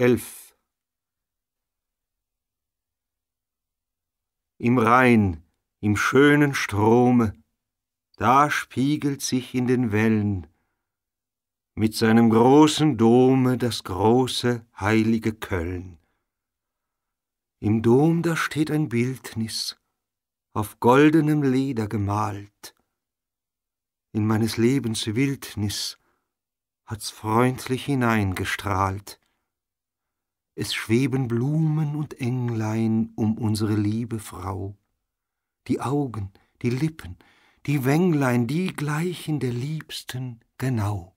Elf. Im Rhein, im schönen Strome, da spiegelt sich in den Wellen mit seinem großen Dome das große heilige Köln. Im Dom da steht ein Bildnis, auf goldenem Leder gemalt. In meines Lebens Wildnis hat's freundlich hineingestrahlt es schweben Blumen und Englein um unsere liebe Frau. Die Augen, die Lippen, die Wänglein, die gleichen der Liebsten genau.